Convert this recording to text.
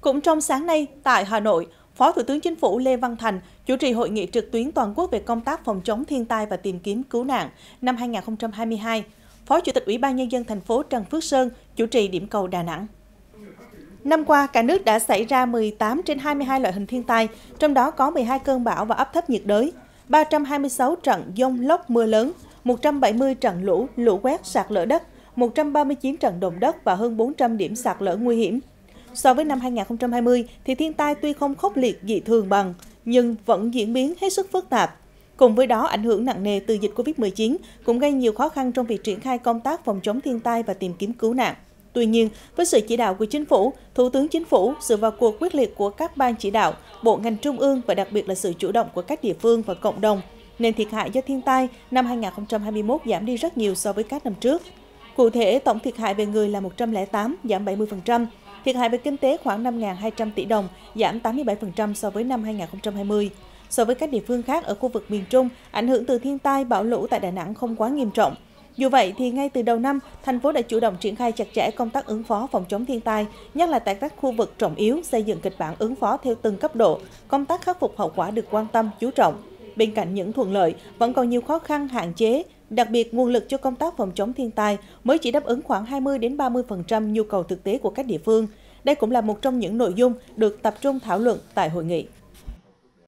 Cũng trong sáng nay, tại Hà Nội, Phó Thủ tướng Chính phủ Lê Văn Thành chủ trì hội nghị trực tuyến toàn quốc về công tác phòng chống thiên tai và tìm kiếm cứu nạn năm 2022. Phó Chủ tịch Ủy ban Nhân dân thành phố Trần Phước Sơn chủ trì điểm cầu Đà Nẵng. Năm qua, cả nước đã xảy ra 18 trên 22 loại hình thiên tai, trong đó có 12 cơn bão và áp thấp nhiệt đới, 326 trận dông lốc mưa lớn, 170 trận lũ, lũ quét, sạt lở đất, 139 trận động đất và hơn 400 điểm sạt lở nguy hiểm. So với năm 2020 thì thiên tai tuy không khốc liệt dị thường bằng nhưng vẫn diễn biến hết sức phức tạp. Cùng với đó, ảnh hưởng nặng nề từ dịch Covid-19 cũng gây nhiều khó khăn trong việc triển khai công tác phòng chống thiên tai và tìm kiếm cứu nạn. Tuy nhiên, với sự chỉ đạo của chính phủ, Thủ tướng Chính phủ, sự vào cuộc quyết liệt của các ban chỉ đạo, bộ ngành trung ương và đặc biệt là sự chủ động của các địa phương và cộng đồng, nên thiệt hại do thiên tai năm 2021 giảm đi rất nhiều so với các năm trước. Cụ thể, tổng thiệt hại về người là 108, giảm 70%, thiệt hại về kinh tế khoảng 5.200 tỷ đồng, giảm 87% so với năm 2020. So với các địa phương khác ở khu vực miền Trung, ảnh hưởng từ thiên tai bão lũ tại Đà Nẵng không quá nghiêm trọng. Dù vậy thì ngay từ đầu năm, thành phố đã chủ động triển khai chặt chẽ công tác ứng phó phòng chống thiên tai, nhất là tại các khu vực trọng yếu, xây dựng kịch bản ứng phó theo từng cấp độ, công tác khắc phục hậu quả được quan tâm chú trọng. Bên cạnh những thuận lợi, vẫn còn nhiều khó khăn hạn chế, đặc biệt nguồn lực cho công tác phòng chống thiên tai mới chỉ đáp ứng khoảng 20 đến 30% nhu cầu thực tế của các địa phương. Đây cũng là một trong những nội dung được tập trung thảo luận tại hội nghị.